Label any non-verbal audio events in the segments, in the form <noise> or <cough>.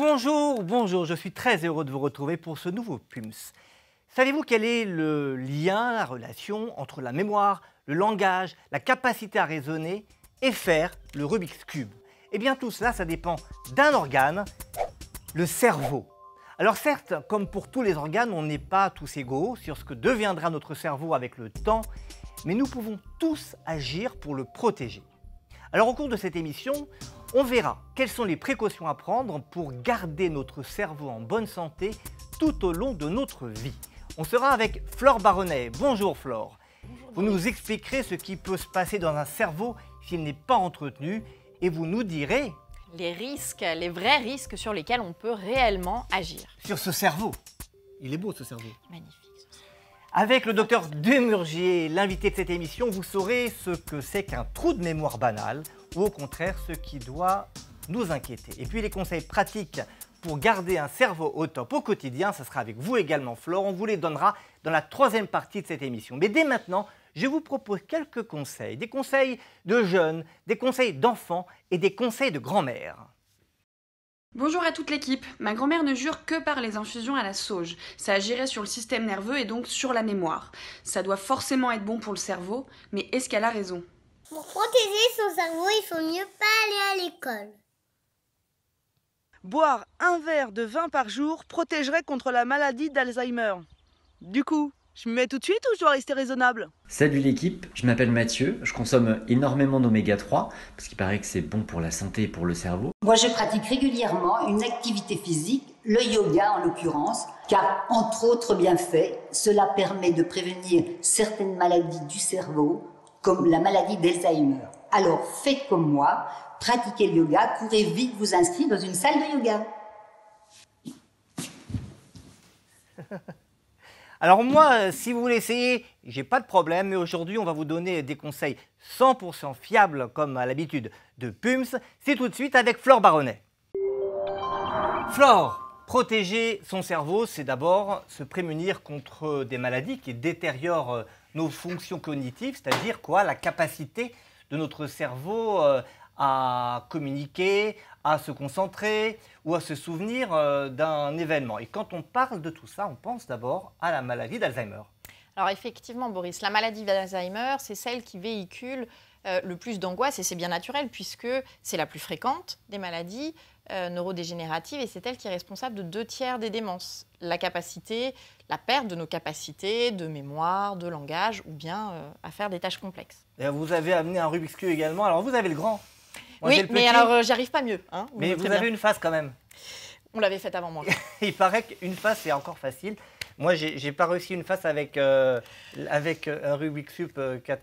Bonjour, bonjour, je suis très heureux de vous retrouver pour ce nouveau PUMS. Savez-vous quel est le lien, la relation entre la mémoire, le langage, la capacité à raisonner et faire le Rubik's Cube Eh bien tout cela, ça dépend d'un organe, le cerveau. Alors certes, comme pour tous les organes, on n'est pas tous égaux sur ce que deviendra notre cerveau avec le temps, mais nous pouvons tous agir pour le protéger. Alors au cours de cette émission, on verra quelles sont les précautions à prendre pour garder notre cerveau en bonne santé tout au long de notre vie. On sera avec Flore Baronnet. Bonjour Flore. Vous nous expliquerez ce qui peut se passer dans un cerveau s'il n'est pas entretenu et vous nous direz les risques, les vrais risques sur lesquels on peut réellement agir. Sur ce cerveau. Il est beau ce cerveau. Magnifique. Avec le docteur Demurgier, l'invité de cette émission, vous saurez ce que c'est qu'un trou de mémoire banal ou au contraire ce qui doit nous inquiéter. Et puis les conseils pratiques pour garder un cerveau au top au quotidien, ce sera avec vous également Flore, on vous les donnera dans la troisième partie de cette émission. Mais dès maintenant, je vous propose quelques conseils, des conseils de jeunes, des conseils d'enfants et des conseils de grand-mère. Bonjour à toute l'équipe. Ma grand-mère ne jure que par les infusions à la sauge. Ça agirait sur le système nerveux et donc sur la mémoire. Ça doit forcément être bon pour le cerveau, mais est-ce qu'elle a raison pour protéger son cerveau, il faut mieux pas aller à l'école. Boire un verre de vin par jour protégerait contre la maladie d'Alzheimer. Du coup, je me mets tout de suite ou je dois rester raisonnable Salut l'équipe, je m'appelle Mathieu, je consomme énormément d'oméga 3 parce qu'il paraît que c'est bon pour la santé et pour le cerveau. Moi je pratique régulièrement une activité physique, le yoga en l'occurrence, car entre autres bienfaits, cela permet de prévenir certaines maladies du cerveau comme la maladie d'Alzheimer. Alors faites comme moi, pratiquez le yoga, courez vite vous inscrire dans une salle de yoga. <laughs> Alors moi, euh, si vous voulez essayer, j'ai pas de problème, mais aujourd'hui on va vous donner des conseils 100% fiables comme à l'habitude de PUMS. C'est tout de suite avec Flore Baronnet. Flore, protéger son cerveau, c'est d'abord se prémunir contre des maladies qui détériorent euh, nos fonctions cognitives, c'est-à-dire quoi La capacité de notre cerveau euh, à communiquer, à se concentrer ou à se souvenir euh, d'un événement. Et quand on parle de tout ça, on pense d'abord à la maladie d'Alzheimer. Alors effectivement, Boris, la maladie d'Alzheimer, c'est celle qui véhicule euh, le plus d'angoisse et c'est bien naturel puisque c'est la plus fréquente des maladies. Euh, neurodégénérative et c'est elle qui est responsable de deux tiers des démences. La capacité, la perte de nos capacités de mémoire, de langage ou bien euh, à faire des tâches complexes. vous avez amené un Rubik's Cube également. Alors vous avez le grand. oui, mais alors euh, j'arrive pas mieux. Hein. mais vous avez une face quand même. On l'avait faite avant moi. <laughs> Il paraît qu'une face est encore facile. Moi j'ai pas réussi une face avec, avec un Rubik's Cube 4-4. x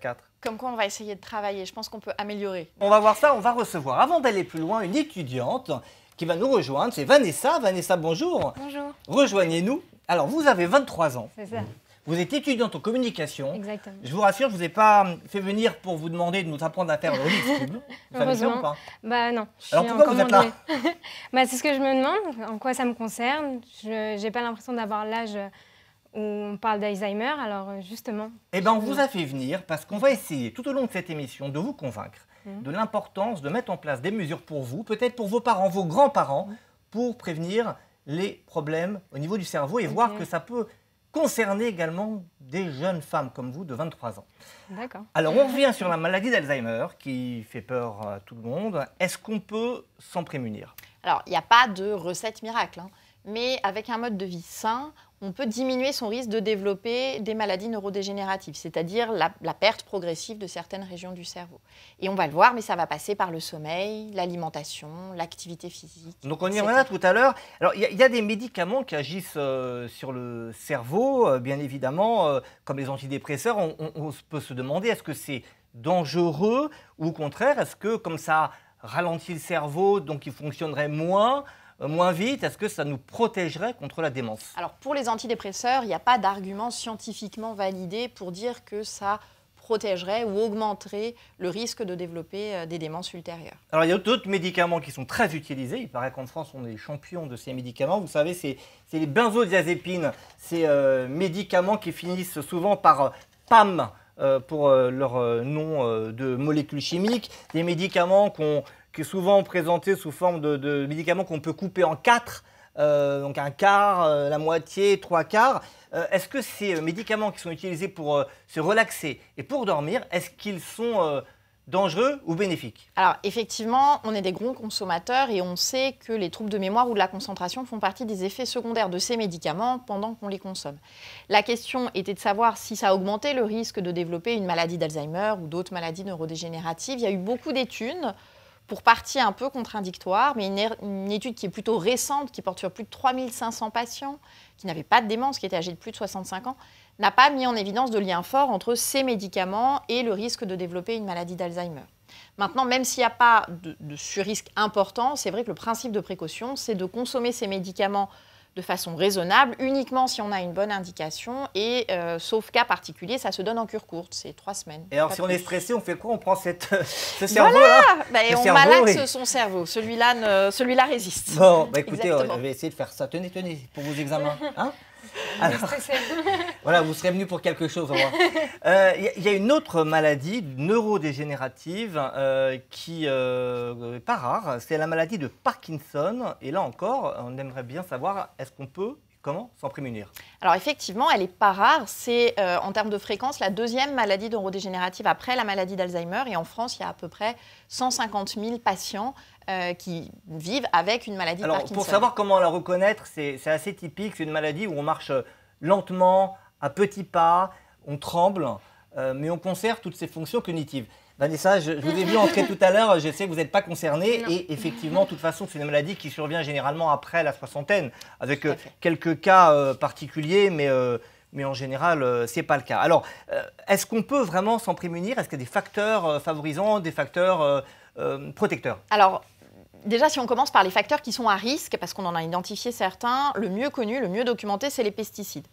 comme quoi, on va essayer de travailler. Je pense qu'on peut améliorer. On va voir ça, on va recevoir, avant d'aller plus loin, une étudiante qui va nous rejoindre. C'est Vanessa. Vanessa, bonjour. Bonjour. Rejoignez-nous. Alors, vous avez 23 ans. C'est ça. Vous êtes étudiante en communication. Exactement. Je vous rassure, je ne vous ai pas hum, fait venir pour vous demander de nous apprendre à faire le livre. vous pas Bah non. Alors pourquoi vous êtes là <laughs> bah, C'est ce que je me demande, en quoi ça me concerne. Je n'ai pas l'impression d'avoir l'âge on parle d'Alzheimer, alors euh, justement. Eh bien, on vous a fait venir parce qu'on va essayer tout au long de cette émission de vous convaincre hum. de l'importance de mettre en place des mesures pour vous, peut-être pour vos parents, vos grands-parents, hum. pour prévenir les problèmes au niveau du cerveau et voir que ça peut concerner également des jeunes femmes comme vous de 23 ans. D'accord. Alors, on revient sur la maladie d'Alzheimer qui fait peur à tout le monde. Est-ce qu'on peut s'en prémunir Alors, il n'y a pas de recette miracle, hein, mais avec un mode de vie sain, on peut diminuer son risque de développer des maladies neurodégénératives, c'est-à-dire la, perte progressive de certaines régions du cerveau. Et on va le voir, mais ça va passer par le sommeil, l'alimentation, l'activité physique. Donc on y reviendra tout à l'heure. Alors il y, a des médicaments qui agissent euh, sur le cerveau, euh, bien évidemment, euh, comme les antidépresseurs. on peut se demander est-ce que c'est dangereux ou au contraire, est-ce que comme ça ralentit le cerveau, donc il fonctionnerait moins euh, moins vite Est-ce que ça nous protégerait contre la démence Alors pour les antidépresseurs, il n'y a pas d'argument scientifiquement validé pour dire que ça protégerait ou augmenterait le risque de développer euh, des démences ultérieures. Alors il y a d'autres médicaments qui sont très utilisés. Il paraît qu'en France, on est champion de ces médicaments. Vous savez, c'est les benzodiazépines, ces euh, médicaments qui finissent souvent par PAM. pour leur nom de molécule chimique, des médicaments qu'on qui est souvent présenté sous forme de, médicaments qu'on peut couper en quatre, euh, donc un quart, euh, la moitié, trois quarts. Euh, est-ce que ces médicaments qui sont utilisés pour se relaxer et pour dormir, est-ce qu'ils sont dangereux ou bénéfiques Alors effectivement, on est des gros consommateurs et on sait que les troubles de mémoire ou de la concentration font partie des effets secondaires de ces médicaments pendant qu'on les consomme. La question était de savoir si ça augmentait le risque de développer une maladie d'Alzheimer ou d'autres maladies neurodégénératives. Il y a eu beaucoup d'études pour partie un peu contradictoire, mais er-, une, étude qui est plutôt récente, qui porte sur plus de 3500 patients, qui n'avaient pas de démence, qui étaient âgés de plus de 65 ans, n'a pas mis en évidence de lien fort entre ces médicaments et le risque de développer une maladie d'Alzheimer. Maintenant, même s'il n'y a pas de, de surrisque important, c'est vrai que le principe de précaution, c'est de consommer ces médicaments de façon raisonnable, uniquement si on a une bonne indication, et euh, sauf cas particulier, ça se donne en cure courte, c'est trois semaines. Et alors si on est stressé, on fait quoi On prend cette, <laughs> ce bah, cerveau voilà là On malaxe son cerveau, celui-là résiste. Bon, bah, écoutez, on <laughs> euh, vais essayer de faire ça. Tenez, tenez, pour vos examens. Hein <laughs> voilà, vous serez venu pour quelque chose. Il euh, y, a une autre maladie neurodégénérative euh, qui n'est euh, pas rare, c'est la maladie de Parkinson. Et là encore, on aimerait bien savoir est-ce qu'on peut Comment s'en prémunir Alors effectivement, elle n'est pas rare. C'est en termes de fréquence la deuxième maladie neurodégénérative après la maladie d'Alzheimer. Et en France, il y a à peu près 150 000 patients euh, qui vivent avec une maladie de Parkinson. Pour savoir comment la reconnaître, c'est assez typique. C'est une maladie où on marche euh, lentement, à petits pas, on tremble, euh, mais on conserve toutes ses fonctions cognitives. Vanessa, je, je vous ai vu entrer tout à l'heure, je sais que vous n'êtes pas concerné. Et effectivement, de toute façon, c'est une maladie qui survient généralement après la soixantaine, avec quelques cas particuliers, mais, mais en général, ce c'est pas le cas. Alors, est-ce qu'on peut vraiment s'en prémunir Est-ce qu'il y a des facteurs favorisants, des facteurs protecteurs Alors, déjà, si on commence par les facteurs qui sont à risque, parce qu'on en a identifié certains, le mieux connu, le mieux documenté, c'est les pesticides.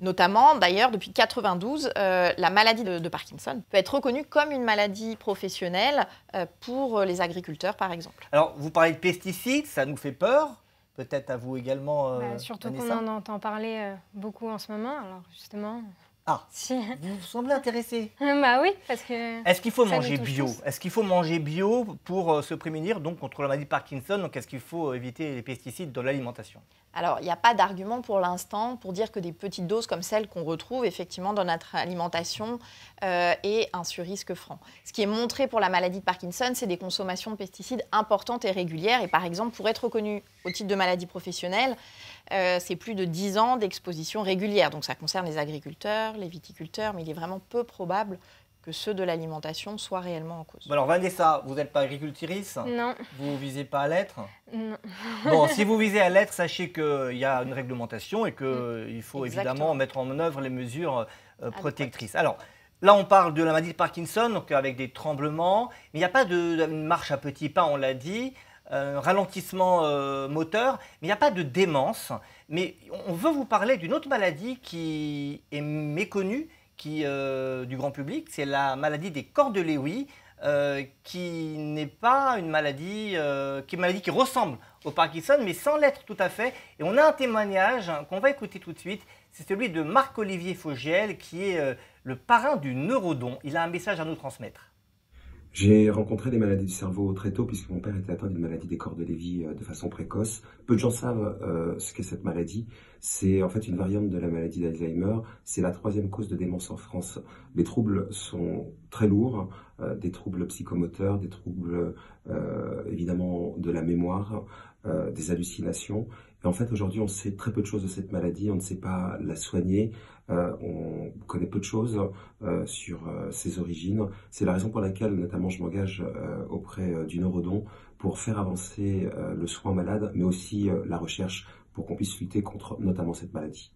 Notamment, d'ailleurs, depuis 1992, euh, la maladie de, Parkinson peut être reconnue comme une maladie professionnelle euh, pour les agriculteurs, par exemple. Alors, vous parlez de pesticides, ça nous fait peur, peut-être à vous également. Euh, bah, surtout qu'on en entend parler beaucoup en ce moment. Alors, justement, ah, si. vous semblez intéressé. Euh, bah oui, parce que. Est-ce qu'il faut manger bio Est-ce qu'il faut manger bio pour euh, se prémunir donc contre la maladie de Parkinson Donc est-ce qu'il faut euh, éviter les pesticides dans l'alimentation Alors, il n'y a pas d'argument pour l'instant pour dire que des petites doses comme celles qu'on retrouve effectivement dans notre alimentation euh, est un sur-risque franc. Ce qui est montré pour la maladie de Parkinson, c'est des consommations de pesticides importantes et régulières. Et par exemple, pour être reconnu au titre de maladie professionnelle, euh, c'est plus de 10 ans d'exposition régulière. Donc ça concerne les agriculteurs, les viticulteurs, mais il est vraiment peu probable que ceux de l'alimentation soient réellement en cause. alors Vanessa, vous n'êtes pas agriculturiste, Non. Vous visez pas à l'être Non. <laughs> bon, si vous visez à l'être, sachez qu'il y a une réglementation et qu'il mm. faut évidemment mettre en œuvre les mesures euh, protectrices. Alors, Là, on parle de la maladie de Parkinson, donc avec des tremblements, il n'y a pas de, marche à petits pas, on l'a dit un euh, ralentissement euh, moteur, mais il n'y a pas de démence. Mais on veut vous parler d'une autre maladie qui est méconnue qui, euh, du grand public, c'est la maladie des corps qui n'est pas une maladie, qui est une maladie qui ressemble au Parkinson, mais sans l'être tout à fait. Et on a un témoignage hein, qu'on va écouter tout de suite, c'est celui de Marc-Olivier Fogiel, qui est le parrain du Neurodon. Il a un message à nous transmettre. J'ai rencontré des maladies du cerveau très tôt puisque mon père était atteint d'une maladie des corps de Lévis euh, de façon précoce. Peu de gens savent euh, ce qu'est cette maladie. C'est en fait une variante de la maladie d'Alzheimer. C'est la troisième cause de démence en France. Les troubles sont très lourds, euh, des troubles psychomoteurs, des troubles évidemment de la mémoire, euh, des hallucinations. Et en fait, aujourd'hui, on sait très peu de choses de cette maladie, on ne sait pas la soigner, euh, on connaît peu de choses euh, sur ses origines. C'est la raison pour laquelle, notamment, je m'engage auprès du Neurodon pour faire avancer le soin malade, mais aussi la recherche pour qu'on puisse lutter contre notamment cette maladie.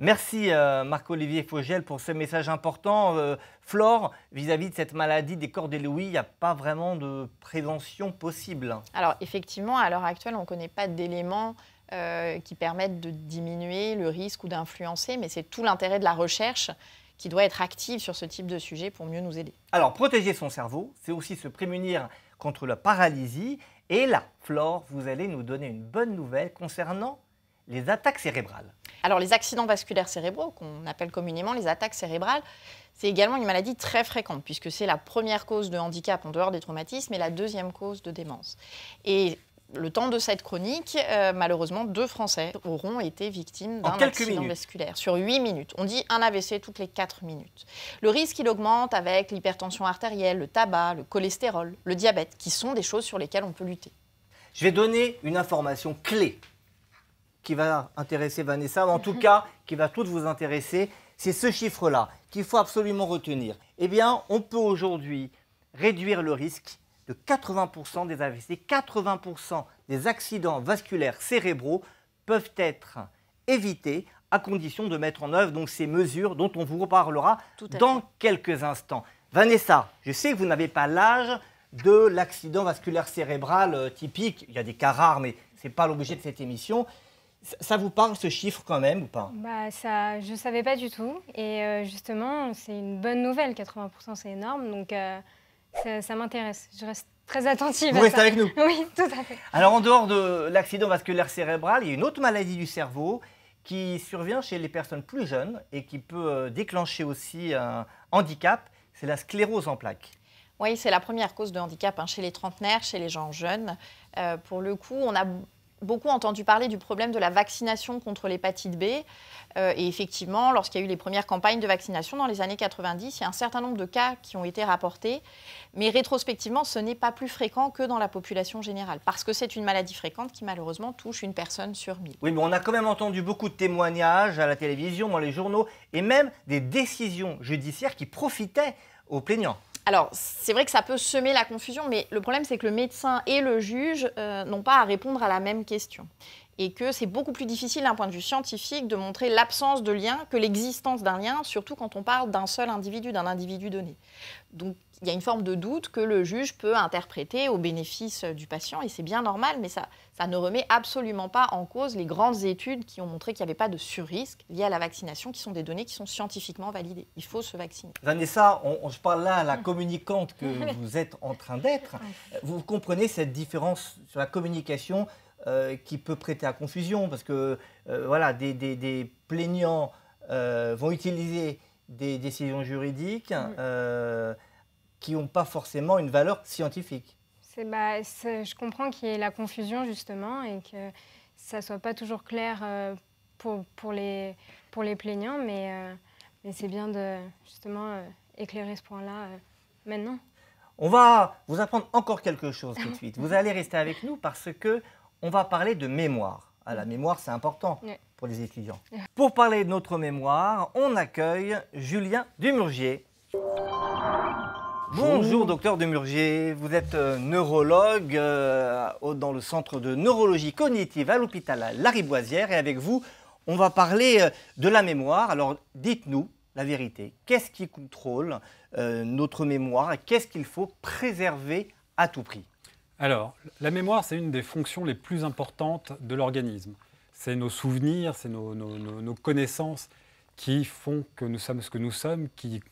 Merci euh, Marc-Olivier Fogel pour ce message important. Euh, Flore, vis-à-vis de cette maladie des cordes Louis, il n'y a pas vraiment de prévention possible. Alors effectivement, à l'heure actuelle, on ne connaît pas d'éléments euh, qui permettent de diminuer le risque ou d'influencer, mais c'est tout l'intérêt de la recherche qui doit être active sur ce type de sujet pour mieux nous aider. Alors protéger son cerveau, c'est aussi se prémunir contre la paralysie. Et là, Flore, vous allez nous donner une bonne nouvelle concernant les attaques cérébrales. Alors les accidents vasculaires cérébraux, qu'on appelle communément les attaques cérébrales, c'est également une maladie très fréquente, puisque c'est la première cause de handicap en dehors des traumatismes et la deuxième cause de démence. Et le temps de cette chronique, euh, malheureusement, deux Français auront été victimes d'un accident vasculaire sur 8 minutes. On dit un AVC toutes les 4 minutes. Le risque, il augmente avec l'hypertension artérielle, le tabac, le cholestérol, le diabète, qui sont des choses sur lesquelles on peut lutter. Je vais donner une information clé qui va intéresser Vanessa, mais en tout cas <laughs> qui va toutes vous intéresser, c'est ce chiffre-là qu'il faut absolument retenir. Eh bien, on peut aujourd'hui réduire le risque de 80% des 80% des accidents vasculaires cérébraux peuvent être évités à condition de mettre en œuvre donc ces mesures dont on vous reparlera dans quelques instants. Vanessa, je sais que vous n'avez pas l'âge de l'accident vasculaire cérébral euh, typique, il y a des cas rares mais ce n'est pas l'objet de cette émission, ça vous parle ce chiffre quand même ou pas bah, ça, Je ne savais pas du tout. Et euh, justement, c'est une bonne nouvelle, 80%, c'est énorme. Donc euh, ça, m'intéresse. Je reste très attentive. Vous restez avec nous <laughs> Oui, tout à fait. Alors en dehors de l'accident vasculaire cérébral, il y a une autre maladie du cerveau qui survient chez les personnes plus jeunes et qui peut euh, déclencher aussi un handicap, c'est la sclérose en plaques. Oui, c'est la première cause de handicap hein, chez les trentenaires, chez les gens jeunes. pour le coup, on a beaucoup ont entendu parler du problème de la vaccination contre l'hépatite B. Euh, et effectivement, lorsqu'il y a eu les premières campagnes de vaccination dans les années 90, il y a un certain nombre de cas qui ont été rapportés. Mais rétrospectivement, ce n'est pas plus fréquent que dans la population générale, parce que c'est une maladie fréquente qui malheureusement touche une personne sur mille. Oui, mais on a quand même entendu beaucoup de témoignages à la télévision, dans les journaux, et même des décisions judiciaires qui profitaient aux plaignants. Alors, c'est vrai que ça peut semer la confusion, mais le problème, c'est que le médecin et le juge euh, n'ont pas à répondre à la même question. Et que c'est beaucoup plus difficile d'un point de vue scientifique de montrer l'absence de lien que l'existence d'un lien, surtout quand on parle d'un seul individu, d'un individu donné. Donc, il y a une forme de doute que le juge peut interpréter au bénéfice euh, du patient, et c'est bien normal, mais ça, ça ne remet absolument pas en cause les grandes études qui ont montré qu'il n'y avait pas de surrisque lié à la vaccination, qui sont des données qui sont scientifiquement validées. Il faut se vacciner. Vanessa, on, on se parle là à la <laughs> communicante que <laughs> vous êtes en train d'être. Euh, vous comprenez cette différence sur la communication euh, qui peut prêter à confusion, parce que voilà, des, plaignants vont utiliser des décisions juridiques. Mm qui n'ont pas forcément une valeur scientifique. Bah, je comprends qu'il y ait la confusion justement et que ça ne soit pas toujours clair euh, pour, les, pour les plaignants, mais, euh, c'est bien de justement euh, éclairer ce point-là maintenant. On va vous apprendre encore quelque chose tout de suite. vous allez rester avec nous parce que on va parler de mémoire. Ah, la mémoire, c'est important pour les étudiants. Pour parler de notre mémoire, on accueille Julien Dumurgier, Bonjour docteur Demurger, vous êtes euh, neurologue euh, dans le centre de neurologie cognitive à l'hôpital Lariboisière et avec vous, on va parler euh, de la mémoire. Alors dites-nous la vérité, qu'est-ce qui contrôle notre mémoire et qu'est-ce qu'il faut préserver à tout prix Alors, la mémoire, c'est une des fonctions les plus importantes de l'organisme. C'est nos souvenirs, c'est nos, nos connaissances qui font que nous sommes ce que nous sommes, qui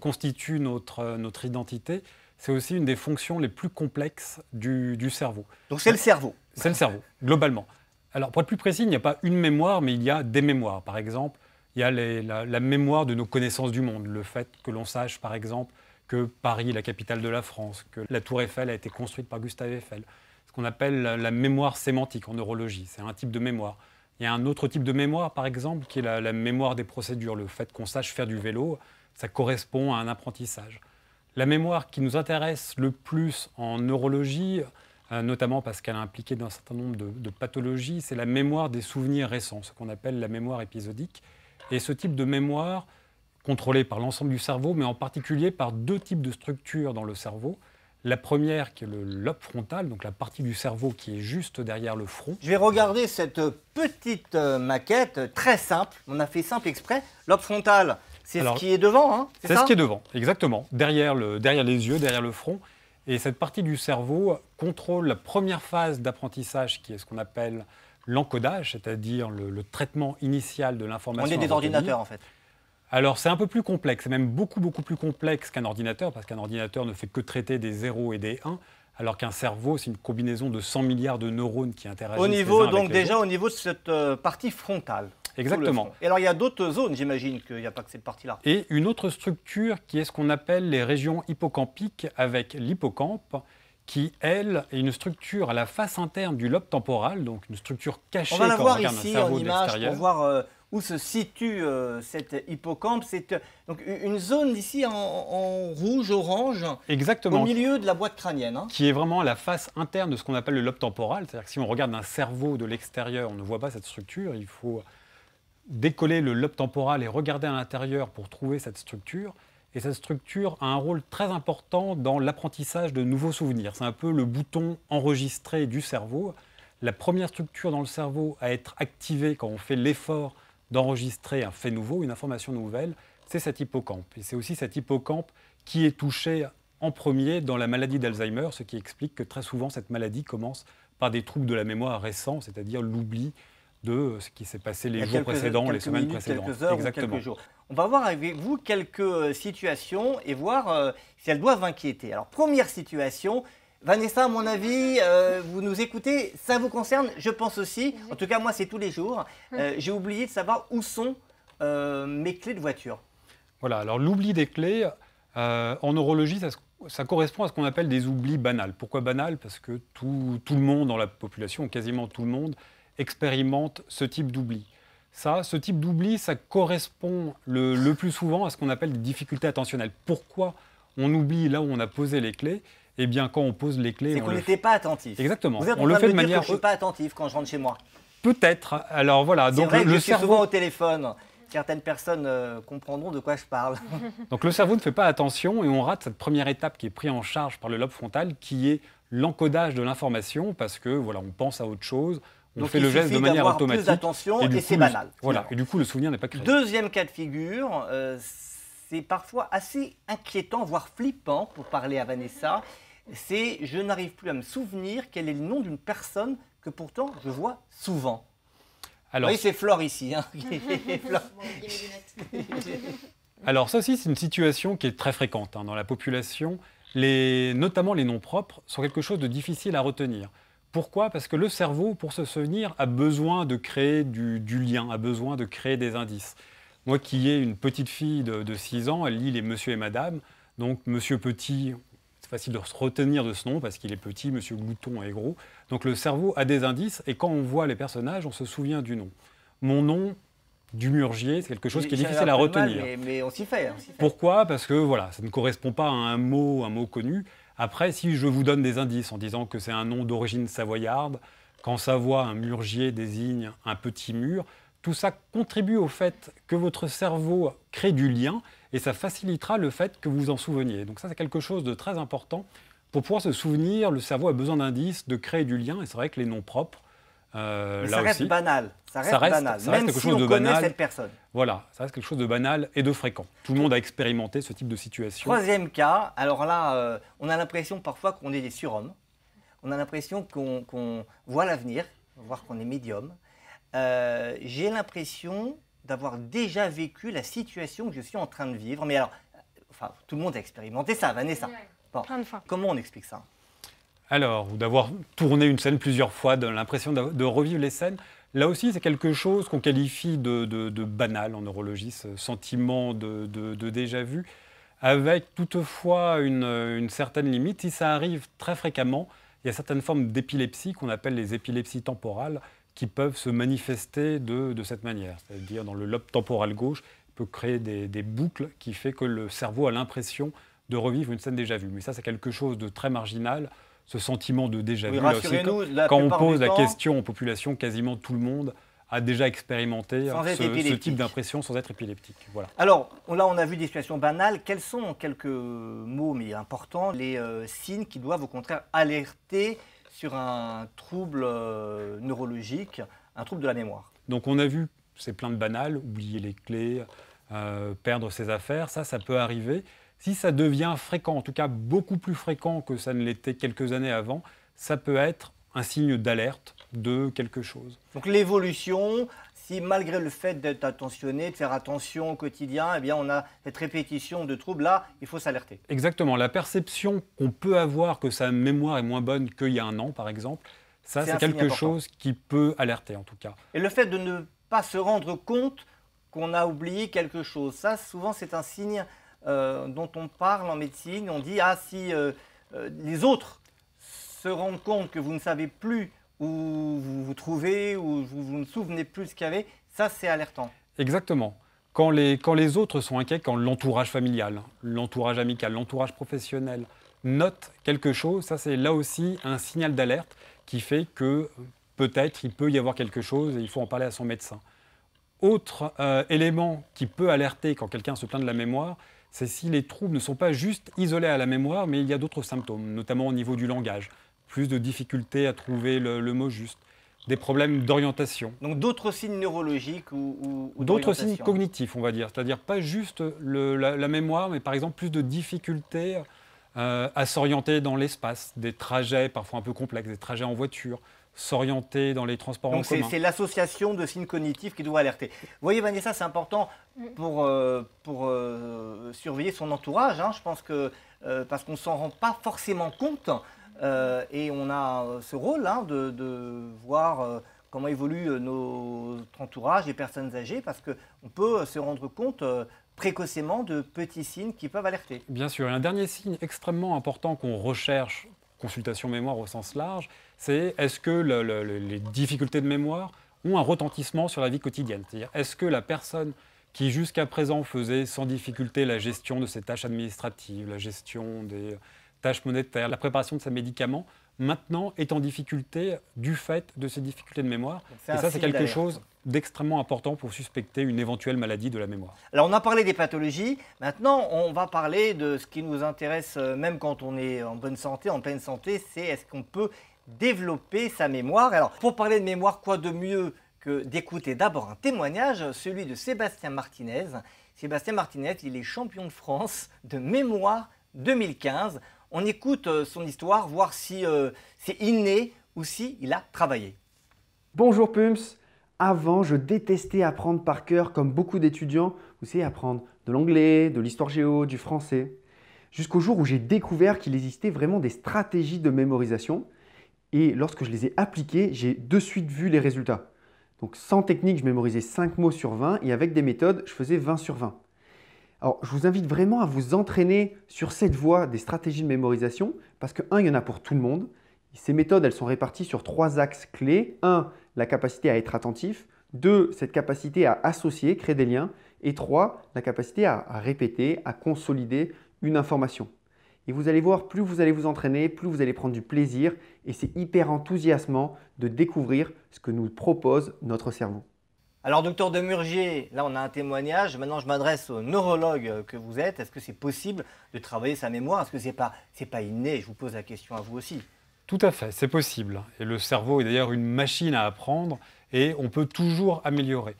constitue notre, euh, notre identité, c'est aussi une des fonctions les plus complexes du, cerveau. Donc c'est le cerveau C'est le cerveau, globalement. Alors pour être plus précis, il n'y a pas une mémoire, mais il y a des mémoires. Par exemple, il y a la, mémoire de nos connaissances du monde, le fait que l'on sache, par exemple, que Paris est la capitale de la France, que la tour Eiffel a été construite par Gustave Eiffel, ce qu'on appelle la, mémoire sémantique en neurologie, c'est un type de mémoire. Il y a un autre type de mémoire, par exemple, qui est la mémoire des procédures, le fait qu'on sache faire du vélo, ça correspond à un apprentissage. La mémoire qui nous intéresse le plus en neurologie, euh, notamment parce qu'elle est impliquée dans un certain nombre de, pathologies, c'est la mémoire des souvenirs récents, ce qu'on appelle la mémoire épisodique. Et ce type de mémoire, contrôlée par l'ensemble du cerveau, mais en particulier par deux types de structures dans le cerveau. La première qui est le lobe frontal, donc la partie du cerveau qui est juste derrière le front. Je vais regarder cette petite euh, maquette très simple, on a fait simple exprès. Lobe frontal, c'est ce qui est devant, hein C'est ce qui est devant, exactement. Derrière, les yeux, derrière le front. Et cette partie du cerveau contrôle la première phase d'apprentissage, qui est ce qu'on appelle l'encodage, c'est-à-dire le, traitement initial de l'information. On est des ordinateurs, en fait. Alors c'est un peu plus complexe, c'est même beaucoup beaucoup plus complexe qu'un ordinateur, parce qu'un ordinateur ne fait que traiter des 0 et des 1, alors qu'un cerveau, c'est une combinaison de 100 milliards de neurones qui interagissent. Au niveau, donc déjà au niveau de cette euh, partie frontale. Exactement. Et alors il y a d'autres zones, j'imagine, qu'il n'y a pas que cette partie-là. Et une autre structure qui est ce qu'on appelle les régions hippocampiques avec l'hippocampe, qui, elle, est une structure à la face interne du lobe temporal, donc une structure cachée on va quand voir on regarde ici, en cerveau on Pour voir euh, où se situe euh, cette hippocampe. C'est euh, donc une zone ici en, rouge, orange, au milieu de la boîte crânienne. Hein. Qui est vraiment la face interne de ce qu'on appelle le lobe temporal. C'est-à-dire que si on regarde un cerveau de l'extérieur, on ne voit pas cette structure. Il faut décoller le lobe temporal et regarder à l'intérieur pour trouver cette structure. Et cette structure a un rôle très important dans l'apprentissage de nouveaux souvenirs. C'est un peu le bouton enregistré du cerveau. La première structure dans le cerveau à être activée quand on fait l'effort d'enregistrer un fait nouveau, une information nouvelle, c'est cet hippocampe. Et c'est aussi cet hippocampe qui est touché en premier dans la maladie d'Alzheimer, ce qui explique que très souvent cette maladie commence par des troubles de la mémoire récents, c'est-à-dire l'oubli de ce qui s'est passé les jours précédents, les semaines précédentes. Exactement. On va voir avec vous quelques euh, situations et voir euh, si elles doivent inquiéter. Alors, première situation, Vanessa, à mon avis, euh, vous nous écoutez, ça vous concerne, je pense aussi. En tout cas, moi, c'est tous les jours. Hum. J'ai oublié de savoir où sont mes clés de voiture. Voilà, alors l'oubli des clés, en neurologie, ça correspond à ce qu'on appelle des oublis banals. Pourquoi banal Parce que tout, le monde dans la population, quasiment tout le monde, expérimentent ce type d'oubli. Ça, ce type d'oubli, ça correspond le, plus souvent à ce qu'on appelle des difficultés attentionnelles. Pourquoi on oublie là où on a posé les clés Eh bien, quand on pose les clés, on qu'on n'était pas attentif. Exactement. on le fait de, manière. Que je suis pas attentif quand je rentre chez moi. Peut-être. Alors voilà. Donc vrai le, je suis souvent au téléphone certaines personnes euh, comprendront de quoi je parle. <laughs> Donc le cerveau ne fait pas attention et on rate cette première étape qui est prise en charge par le lobe frontal, qui est l'encodage de l'information, parce que voilà, on pense à autre chose, fait il le geste de manière automatique. Plus attention et, et c'est banal. Voilà. Et du coup, le souvenir n'est pas créé. Deuxième cas de figure, euh, c'est parfois assez inquiétant, voire flippant, pour parler à Vanessa. C'est je n'arrive plus à me souvenir quel est le nom d'une personne que pourtant je vois souvent. Alors, oui, c'est Flore ici. Hein. <laughs> Alors ça aussi, c'est une situation qui est très fréquente hein, dans la population. Les, notamment les noms propres sont quelque chose de difficile à retenir. Pourquoi Parce que le cerveau, pour se souvenir, a besoin de créer du, lien, a besoin de créer des indices. Moi qui ai une petite fille de, 6 ans, elle lit les Monsieur et Madame. Donc Monsieur Petit, c'est facile de se retenir de ce nom parce qu'il est petit, Monsieur Glouton est gros. Donc le cerveau a des indices et quand on voit les personnages, on se souvient du nom. Mon nom, Dumurgier », c'est quelque chose qui est difficile à retenir. mais, on s'y fait, fait, Pourquoi Parce que voilà, ça ne correspond pas à un mot, un mot connu. Après, si je vous donne des indices en disant que c'est un nom d'origine savoyarde, qu'en Savoie, un murgier désigne un petit mur, tout ça contribue au fait que votre cerveau crée du lien et ça facilitera le fait que vous vous en souveniez. Donc ça, c'est quelque chose de très important. Pour pouvoir se souvenir, le cerveau a besoin d'indices, de créer du lien, et c'est vrai que les noms propres, euh, là ça reste banal. Ça reste, banal, même si on de cette personne. Voilà, ça reste quelque chose de banal et de fréquent. Tout le monde a expérimenté ce type de situation. Troisième cas, alors là, euh, on a l'impression parfois qu'on est des surhommes. On a l'impression qu'on voit l'avenir, voire qu'on est médium. Euh, j'ai l'impression d'avoir déjà vécu la situation que je suis en train de vivre. Mais alors, euh, enfin, tout le monde a expérimenté ça, Vanessa. Bon. Plein de fois. Comment on explique ça alors, ou d'avoir tourné une scène plusieurs fois, de l'impression de revivre les scènes, Là aussi, c'est quelque chose qu'on qualifie de, banal en neurologie, ce sentiment de, déjà-vu, avec toutefois une, certaine limite. Si ça arrive très fréquemment, il y a certaines formes d'épilepsie qu'on appelle les épilepsies temporales qui peuvent se manifester de, cette manière. C'est-à-dire dans le lobe temporal gauche, il peut créer des, des boucles qui font que le cerveau a l'impression de revivre une scène déjà vue. Mais ça, c'est quelque chose de très marginal ce sentiment de déjà vu. quand, on pose la question aux populations, quasiment tout le monde a déjà expérimenté ce, type d'impression sans être épileptique. Voilà. Alors là, on a vu des situations banales. Quels sont, en quelques mots mais importants, les euh, signes qui doivent au contraire alerter sur un trouble euh, neurologique, un trouble de la mémoire Donc on a vu c'est plein de banales, oublier les clés, euh, perdre ses affaires, ça, ça peut arriver. Si ça devient fréquent, en tout cas beaucoup plus fréquent que ça ne l'était quelques années avant, ça peut être un signe d'alerte de quelque chose. Donc l'évolution, si malgré le fait d'être attentionné, de faire attention au quotidien, et eh bien on a cette répétition de troubles là, il faut s'alerter. Exactement, la perception qu'on peut avoir que sa mémoire est moins bonne qu'il y a un an par exemple, ça c'est quelque chose qui peut alerter en tout cas. Et le fait de ne pas se rendre compte qu'on a oublié quelque chose, ça souvent c'est un signe euh, dont on parle en médecine. On dit, ah si euh, euh, les autres se rendent compte que vous ne savez plus où vous vous trouvez, ou vous, vous ne souvenez plus ce qu'il y avait, ça c'est alertant. Exactement. Quand les, quand les autres sont inquiets, quand l'entourage familial, l'entourage amical, l'entourage professionnel note quelque chose, ça c'est là aussi un signal d'alerte qui fait que peut-être il peut y avoir quelque chose et il faut en parler à son médecin. Autre élément qui peut alerter quand quelqu'un se plaint de la mémoire, c'est si les troubles ne sont pas juste isolés à la mémoire, mais il y a d'autres symptômes, notamment au niveau du langage, plus de difficultés à trouver le, mot juste, des problèmes d'orientation. Donc d'autres signes neurologiques ou, d'autres signes cognitifs, on va dire, c'est-à-dire pas juste la, mémoire, mais par exemple plus de difficultés euh, à s'orienter dans l'espace, des trajets parfois un peu complexes, des trajets en voiture, s'orienter dans les transports Donc en commun. C'est l'association de signes cognitifs qui doit alerter. Vous voyez, Vanessa, c'est important pour, euh, pour euh, surveiller son entourage. Hein. je pense que euh, parce qu'on ne s'en rend pas forcément compte et on a ce rôle hein, de, de, voir comment évoluent notre entourage, les personnes âgées, parce qu'on peut se rendre compte précocement de petits signes qui peuvent alerter. Bien sûr. Et un dernier signe extrêmement important qu'on recherche consultation mémoire au sens large, c'est est-ce que les difficultés de mémoire ont un retentissement sur la vie quotidienne C'est-à-dire, est-ce que la personne qui jusqu'à présent faisait sans difficulté la gestion de ses tâches administratives, la gestion des tâches monétaires, la préparation de ses médicaments, maintenant est en difficulté du fait de ses difficultés de mémoire. Et ça, c'est quelque chose d'extrêmement important pour suspecter une éventuelle maladie de la mémoire. Alors on a parlé des pathologies, maintenant on va parler de ce qui nous intéresse euh, même quand on est en bonne santé, en pleine santé, c'est est-ce qu'on peut développer sa mémoire. Alors pour parler de mémoire, quoi de mieux que d'écouter d'abord un témoignage, celui de Sébastien Martinez. Sébastien Martinez, il est champion de France de mémoire 2015. On écoute euh, son histoire, voir si euh, c'est inné ou si il a travaillé. Bonjour Pumps, avant, je détestais apprendre par cœur, comme beaucoup d'étudiants, vous savez, apprendre de l'anglais, de l'histoire géo, du français. Jusqu'au jour où j'ai découvert qu'il existait vraiment des stratégies de mémorisation. Et lorsque je les ai appliquées, j'ai de suite vu les résultats. Donc sans technique, je mémorisais 5 mots sur 20 et avec des méthodes, je faisais 20 sur 20. Alors je vous invite vraiment à vous entraîner sur cette voie des stratégies de mémorisation parce que, un, il y en a pour tout le monde. Ces méthodes, elles sont réparties sur trois axes clés. 1 la capacité à être attentif, deux, cette capacité à associer, créer des liens, et trois, la capacité à répéter, à consolider une information. Et vous allez voir, plus vous allez vous entraîner, plus vous allez prendre du plaisir, et c'est hyper enthousiasmant de découvrir ce que nous propose notre cerveau. Alors, docteur de là on a un témoignage. Maintenant, je m'adresse au neurologue que vous êtes. Est-ce que c'est possible de travailler sa mémoire Est-ce que c'est pas, pas inné Je vous pose la question à vous aussi. Tout à fait, c'est possible. Et le cerveau est d'ailleurs une machine à apprendre et on peut toujours améliorer.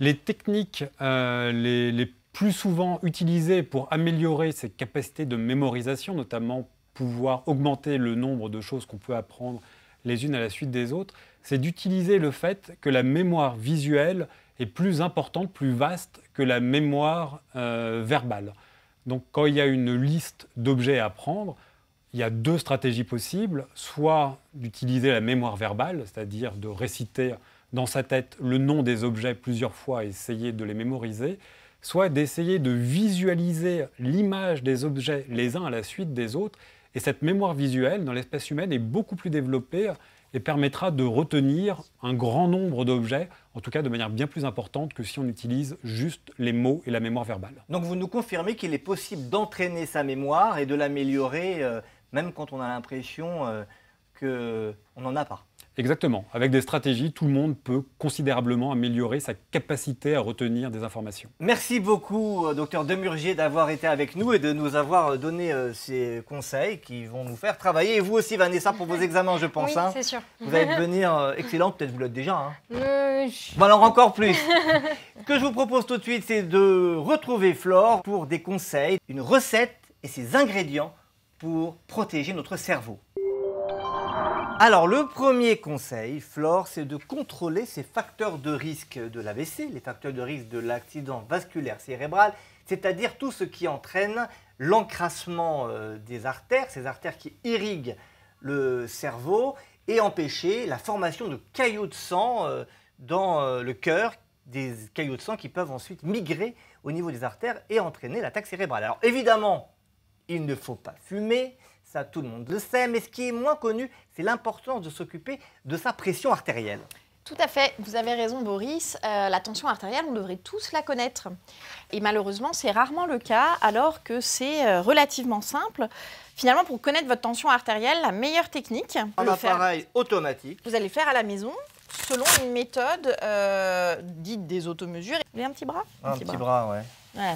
Les techniques euh, les, plus souvent utilisées pour améliorer ses capacités de mémorisation, notamment pouvoir augmenter le nombre de choses qu'on peut apprendre les unes à la suite des autres, c'est d'utiliser le fait que la mémoire visuelle est plus importante, plus vaste que la mémoire euh, verbale. Donc quand il y a une liste d'objets à apprendre, il y a deux stratégies possibles, soit d'utiliser la mémoire verbale, c'est-à-dire de réciter dans sa tête le nom des objets plusieurs fois et essayer de les mémoriser, soit d'essayer de visualiser l'image des objets les uns à la suite des autres. Et cette mémoire visuelle dans l'espèce humaine est beaucoup plus développée et permettra de retenir un grand nombre d'objets, en tout cas de manière bien plus importante que si on utilise juste les mots et la mémoire verbale. Donc vous nous confirmez qu'il est possible d'entraîner sa mémoire et de l'améliorer euh, même quand on a l'impression euh, qu'on n'en a pas. Exactement. Avec des stratégies, tout le monde peut considérablement améliorer sa capacité à retenir des informations. Merci beaucoup, euh, docteur Demurgier, d'avoir été avec nous et de nous avoir euh, donné ces conseils qui vont nous faire travailler. Et vous aussi, Vanessa, pour vos examens, je pense. Oui, hein. c'est sûr. Vous allez <laughs> devenir excellente, peut-être vous l'êtes déjà. Hein. alors encore plus. <laughs> Ce que je vous propose tout de suite, c'est de retrouver Flore pour des conseils, une recette et ses ingrédients pour protéger notre cerveau. Alors le premier conseil, Flore, c'est de contrôler ces facteurs de risque de l'AVC, les facteurs de risque de l'accident vasculaire cérébral, c'est-à-dire tout ce qui entraîne l'encrassement euh, des artères, ces artères qui irriguent le cerveau, et empêcher la formation de caillots de sang euh, dans euh, le cœur, des caillots de sang qui peuvent ensuite migrer au niveau des artères et entraîner l'attaque cérébrale. Alors évidemment, il ne faut pas fumer, ça tout le monde le sait, mais ce qui est moins connu, c'est l'importance de s'occuper de sa pression artérielle. Tout à fait, vous avez raison Boris, euh, la tension artérielle, on devrait tous la connaître. Et malheureusement, c'est rarement le cas, alors que c'est euh, relativement simple. Finalement, pour connaître votre tension artérielle, la meilleure technique... Un appareil automatique. Vous allez faire à la maison, selon une méthode euh, dite des automesures. Vous avez un petit bras Un, petit, bras, bras ah,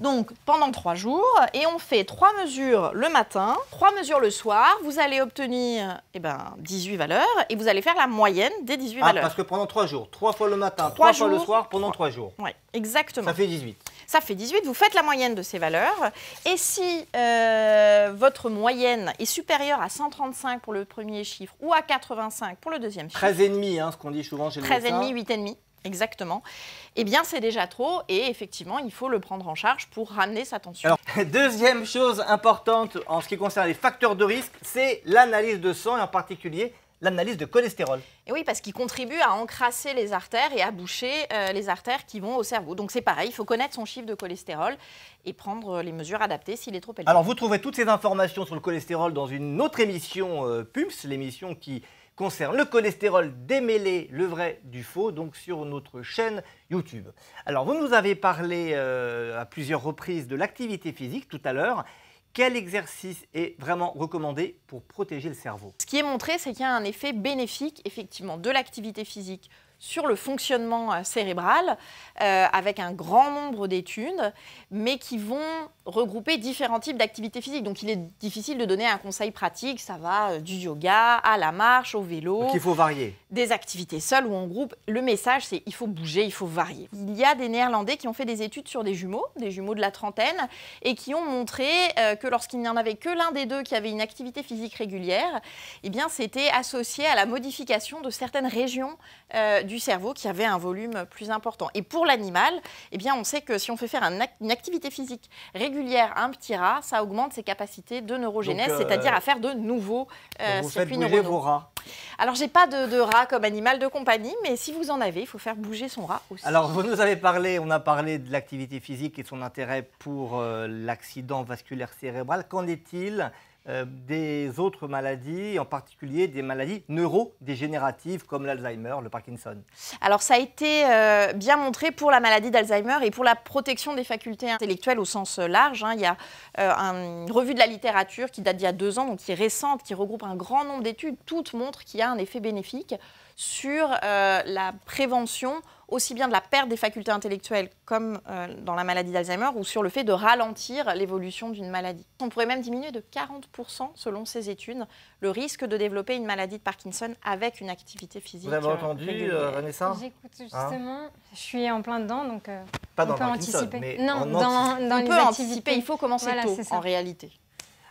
Donc pendant trois jours, et on fait trois mesures le matin, trois mesures le soir. Vous allez obtenir eh ben, 18 valeurs et vous allez faire la moyenne des 18 ah, valeurs. Parce que pendant trois jours, trois fois le matin, trois, fois le soir, pendant trois, jours. Oui, exactement. Ça fait 18. Ça fait 18, vous faites la moyenne de ces valeurs. Et si euh, votre moyenne est supérieure à 135 pour le premier chiffre ou à 85 pour le deuxième chiffre. 13,5, hein, ce qu'on dit souvent chez les 13,5, 8,5. Exactement. Eh bien, c'est déjà trop et effectivement, il faut le prendre en charge pour ramener sa tension. Alors, <laughs> deuxième chose importante en ce qui concerne les facteurs de risque, c'est l'analyse de sang et en particulier l'analyse de cholestérol. Et oui, parce qu'il contribue à encrasser les artères et à boucher euh, les artères qui vont au cerveau. Donc c'est pareil, il faut connaître son chiffre de cholestérol et prendre euh, les mesures adaptées s'il est trop élevé. Alors vous trouverez toutes ces informations sur le cholestérol dans une autre émission euh, PUMS, l'émission qui concerne le cholestérol, démêlé, le vrai du faux, donc sur notre chaîne YouTube. Alors, vous nous avez parlé euh, à plusieurs reprises de l'activité physique tout à l'heure. Quel exercice est vraiment recommandé pour protéger le cerveau Ce qui est montré, c'est qu'il y a un effet bénéfique, effectivement, de l'activité physique sur le fonctionnement euh, cérébral, euh, avec un grand nombre d'études, mais qui vont regrouper différents types d'activités physiques. Donc il est difficile de donner un conseil pratique, ça va euh, du yoga à la marche, au vélo. Donc il faut varier. Des activités seules ou en groupe. Le message, c'est il faut bouger, il faut varier. Il y a des Néerlandais qui ont fait des études sur des jumeaux, des jumeaux de la trentaine, et qui ont montré que lorsqu'il n'y en avait que l'un des deux qui avait une activité physique régulière, eh bien c'était associé à la modification de certaines régions du cerveau qui avait un volume plus important. Et pour l'animal, eh bien, on sait que si on fait faire une activité physique régulière à un petit rat, ça augmente ses capacités de neurogénèse, euh, c'est-à-dire à faire de nouveaux euh, vous circuits Vos rats. Alors, j'ai pas de, rat comme animal de compagnie, mais si vous en avez, il faut faire bouger son rat aussi. Alors, vous nous avez parlé, on a parlé de l'activité physique et de son intérêt pour euh, l'accident vasculaire cérébral. Qu'en est-il euh, des autres maladies, en particulier des maladies neurodégénératives comme l'Alzheimer, le Parkinson. Alors ça a été euh, bien montré pour la maladie d'Alzheimer et pour la protection des facultés intellectuelles au sens large. Hein. Il y a euh, une revue de la littérature qui date d'il y a deux ans, donc qui est récente, qui regroupe un grand nombre d'études. Toutes montrent qu'il y a un effet bénéfique sur euh, la prévention aussi bien de la perte des facultés intellectuelles comme euh, dans la maladie d'Alzheimer ou sur le fait de ralentir l'évolution d'une maladie. On pourrait même diminuer de 40% selon ces études le risque de développer une maladie de Parkinson avec une activité physique. Vous avez euh, entendu euh, J'écoute hein justement, je suis en plein dedans donc pas on peut anticiper. non, on dans, peut anticiper, il faut commencer tôt en réalité.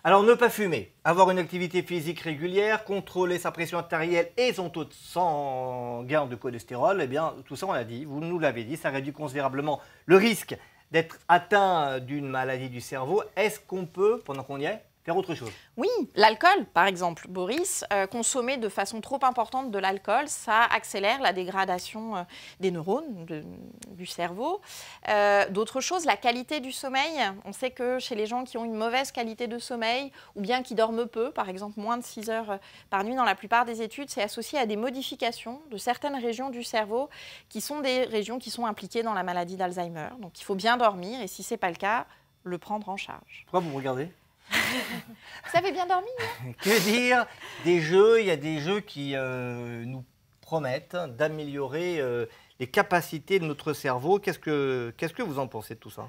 Alors ne pas fumer, avoir une activité physique régulière, contrôler sa pression artérielle et son taux de sanguin de cholestérol, eh bien tout ça on l'a dit, vous nous l'avez dit, ça réduit considérablement le risque d'être atteint d'une maladie du cerveau. Est-ce qu'on peut, pendant qu'on y est, autre chose. Oui, l'alcool, par exemple, Boris. Euh, consommer de façon trop importante de l'alcool, ça accélère la dégradation euh, des neurones, du cerveau. Euh, D'autres choses, la qualité du sommeil. On sait que chez les gens qui ont une mauvaise qualité de sommeil, ou bien qui dorment peu, par exemple moins de 6 heures euh, par nuit dans la plupart des études, c'est associé à des modifications de certaines régions du cerveau qui sont des régions qui sont impliquées dans la maladie d'Alzheimer. Donc il faut bien dormir et si ce n'est pas le cas, le prendre en charge. Pourquoi vous regardez vous avez bien dormi hein. <laughs> Que dire Des jeux, il y a des jeux qui euh, nous promettent d'améliorer euh, les capacités de notre cerveau. Qu'est-ce que, vous en pensez de tout ça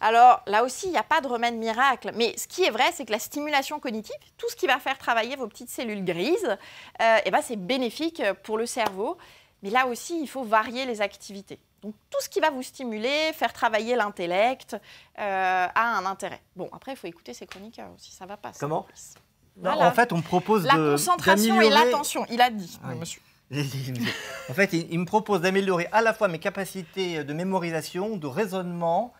Alors là aussi, il n'y a pas de remède miracle. Mais ce qui est vrai, c'est que la stimulation cognitive, tout ce qui va faire travailler vos petites cellules grises, euh, eh ben, c'est bénéfique pour le cerveau. Mais là aussi, il faut varier les activités. Donc tout ce qui va vous stimuler, faire travailler l'intellect, euh, a un intérêt. Bon, après, il faut écouter ces chroniques, aussi, ça va pas. Comment En fait, on propose la concentration et l'attention. Il a dit, ah monsieur. <laughs> en fait, il me propose d'améliorer à la fois mes capacités de mémorisation, de raisonnement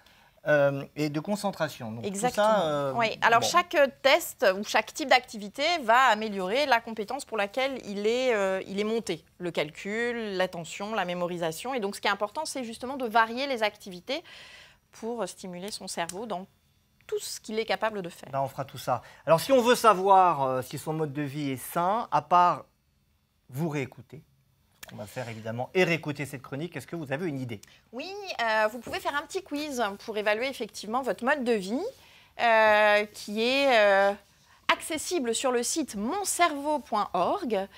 euh, et de concentration. Exactement. Euh, oui. Alors chaque euh, test ou chaque type d'activité va améliorer la compétence pour laquelle il est, il est monté. Le calcul, l'attention, la mémorisation. Et donc ce qui est important, c'est justement de varier les activités pour stimuler son cerveau dans tout ce qu'il est capable de faire. Ben, on fera tout ça. Alors si on veut savoir si son mode de vie est sain, à part vous réécouter, on va faire évidemment et réécouter cette chronique. Est-ce que vous avez une idée Oui, euh, vous pouvez faire un petit quiz pour évaluer effectivement votre mode de vie euh, qui est euh, accessible sur le site moncerveau.org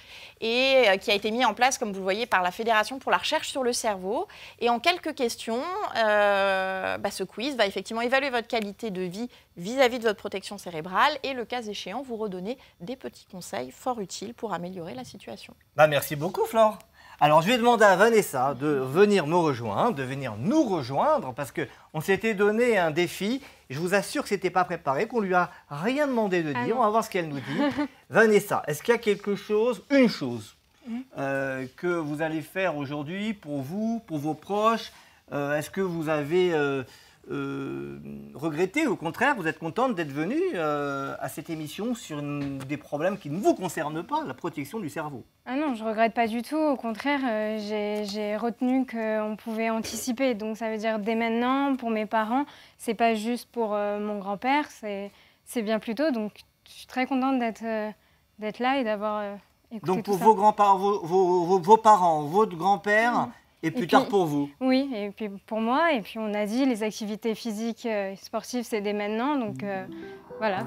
et qui a été mis en place, comme vous le voyez, par la Fédération pour la recherche sur le cerveau. Et en quelques questions, bah, ce quiz va effectivement évaluer votre qualité de vie vis-à-vis de votre protection cérébrale et le cas échéant, vous redonner des petits conseils fort utiles pour améliorer la situation. Bah, merci beaucoup, Flore. Alors je vais demander à Vanessa de venir me rejoindre, de venir nous rejoindre, parce qu'on s'était donné un défi. Je vous assure que ce n'était pas préparé, qu'on lui a rien demandé de ah dire. on va voir ce qu'elle nous dit. <laughs> Vanessa, est-ce qu'il y a quelque chose, une chose, mm. euh, que vous allez faire aujourd'hui pour vous, pour vos proches euh, Est-ce que vous avez... Euh, euh, regretter, au contraire, vous êtes contente d'être venue euh, à cette émission sur des problèmes qui ne vous concernent pas, la protection du cerveau. Ah non, je ne regrette pas du tout. Au contraire, euh, j'ai retenu qu'on pouvait anticiper. Donc ça veut dire dès maintenant, pour mes parents, c'est pas juste pour mon grand-père, c'est bien plus tôt. Donc je suis très contente d'être là et d'avoir écouté Donc pour vos grands-parents, vos, vos, parents, votre grand-père. Mm et plus tard pour vous. Oui, et puis pour moi. Et puis on a dit, les activités physiques et euh, sportives, c'est dès maintenant. Donc euh, voilà,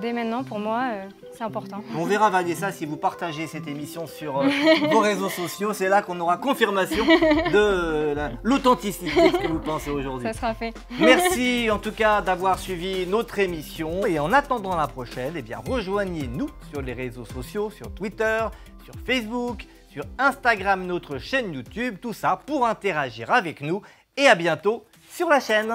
dès maintenant, pour moi, euh, c'est important. On verra, Vanessa, si vous partagez cette émission sur <laughs> vos réseaux sociaux. C'est là qu'on aura confirmation de l'authenticité de ce que vous pensez aujourd'hui. Ça sera fait. Merci en tout cas d'avoir suivi notre émission. Et en attendant la prochaine, eh bien, rejoignez-nous sur les réseaux sociaux, sur Twitter, sur Facebook, Instagram, notre chaîne YouTube, tout ça pour interagir avec nous. Et à bientôt sur la chaîne.